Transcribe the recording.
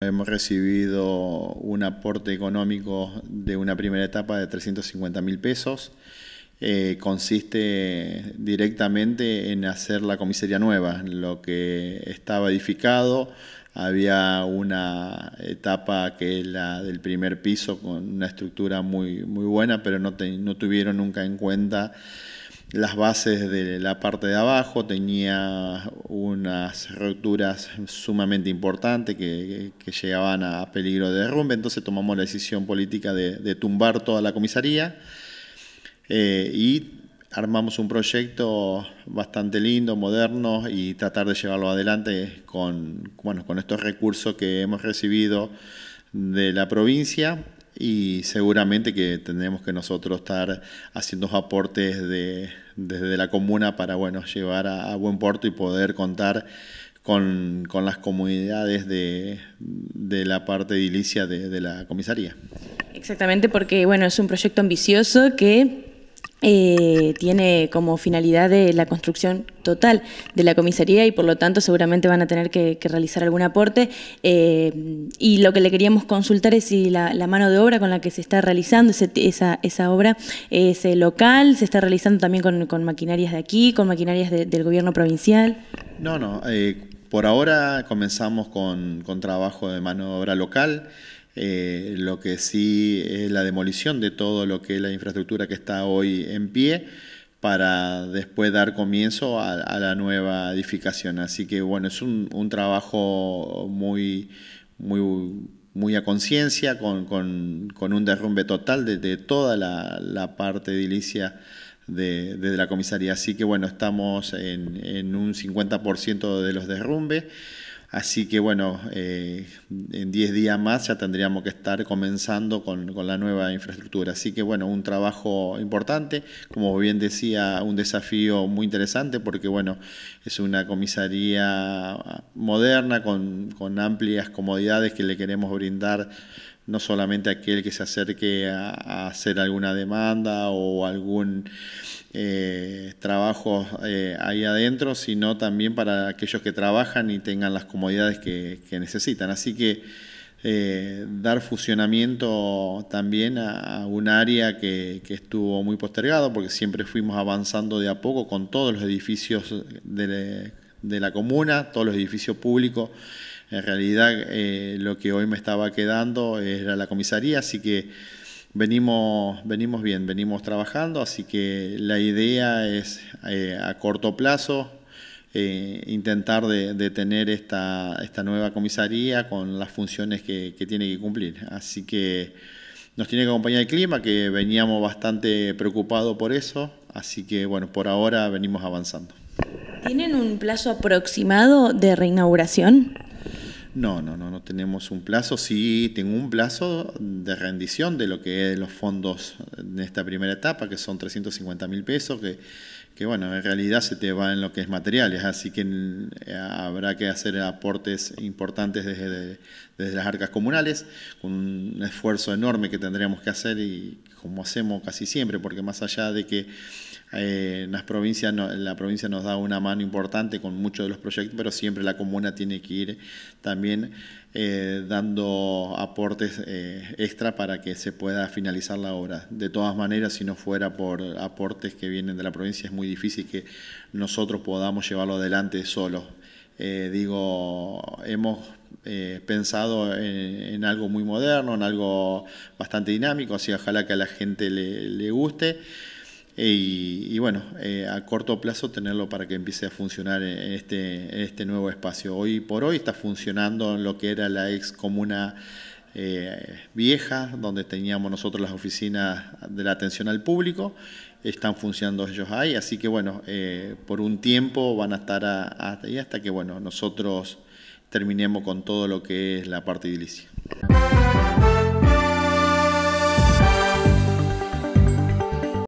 Hemos recibido un aporte económico de una primera etapa de 350 mil pesos. Eh, consiste directamente en hacer la comisaría nueva. Lo que estaba edificado, había una etapa que es la del primer piso con una estructura muy, muy buena, pero no, no tuvieron nunca en cuenta las bases de la parte de abajo, tenía unas rupturas sumamente importantes que, llegaban a peligro de derrumbe, entonces tomamos la decisión política de, tumbar toda la comisaría eh, y armamos un proyecto bastante lindo, moderno y tratar de llevarlo adelante con estos recursos que hemos recibido de la provincia y seguramente que tendremos que nosotros estar haciendo aportes de, desde la comuna para bueno, llevar a, buen puerto y poder contar con, las comunidades de, la parte edilicia de, de la comisaría. Exactamente, porque bueno, es un proyecto ambicioso que eh, tiene como finalidad de la construcción total de la comisaría y por lo tanto seguramente van a tener que, realizar algún aporte. Eh, y lo que le queríamos consultar es si la, mano de obra con la que se está realizando esa, obra es eh, local, se está realizando también con, maquinarias de aquí, con maquinarias del gobierno provincial. No, no. por ahora comenzamos con trabajo de mano de obra local. Eh, lo que sí es la demolición de todo lo que es la infraestructura que está hoy en pie para después dar comienzo a, la nueva edificación. Así que bueno, es un, trabajo muy, muy, muy a conciencia, con, un derrumbe total de, toda la, parte edilicia de, la comisaría. Así que bueno, estamos en, en un 50% de los derrumbes. Así que bueno, eh, en 10 días más ya tendríamos que estar comenzando con, la nueva infraestructura. Así que bueno, un trabajo importante, como bien decía, un desafío muy interesante porque bueno, es una comisaría moderna con amplias comodidades que le queremos brindar no solamente aquel que se acerque a, hacer alguna demanda o algún eh, trabajo eh, ahí adentro, sino también para aquellos que trabajan y tengan las comodidades que, necesitan. Así que eh, dar fusionamiento también a, un área que, estuvo muy postergado, porque siempre fuimos avanzando de a poco con todos los edificios de la comuna, todos los edificios públicos en realidad eh, lo que hoy me estaba quedando era la comisaría, así que venimos, venimos bien, venimos trabajando, así que la idea es eh, a corto plazo eh, intentar detener esta, nueva comisaría con las funciones que, que tiene que cumplir. Así que nos tiene que acompañar el clima, que veníamos bastante preocupados por eso, así que bueno, por ahora venimos avanzando. ¿Tienen un plazo aproximado de reinauguración? No, no, no, no tenemos un plazo. Sí, tengo un plazo de rendición de lo que es los fondos de esta primera etapa, que son 350 mil pesos, que, que bueno, en realidad se te va en lo que es materiales, así que eh, habrá que hacer aportes importantes desde, desde las arcas comunales, con un esfuerzo enorme que tendríamos que hacer y como hacemos casi siempre, porque más allá de que eh, las provincias la provincia nos da una mano importante con muchos de los proyectos, pero siempre la comuna tiene que ir también eh, dando aportes eh, extra para que se pueda finalizar la obra. De todas maneras, si no fuera por aportes que vienen de la provincia, es muy difícil que nosotros podamos llevarlo adelante solos. Eh, digo, hemos pensado en, algo muy moderno, en algo bastante dinámico, así ojalá que a la gente le guste y, bueno, eh, a corto plazo tenerlo para que empiece a funcionar en este, este, nuevo espacio. Hoy por hoy está funcionando lo que era la ex comuna eh, vieja, donde teníamos nosotros las oficinas de la atención al público, están funcionando ellos ahí, así que bueno, eh, por un tiempo van a estar hasta ahí, hasta que bueno, nosotros terminemos con todo lo que es la parte edilicia.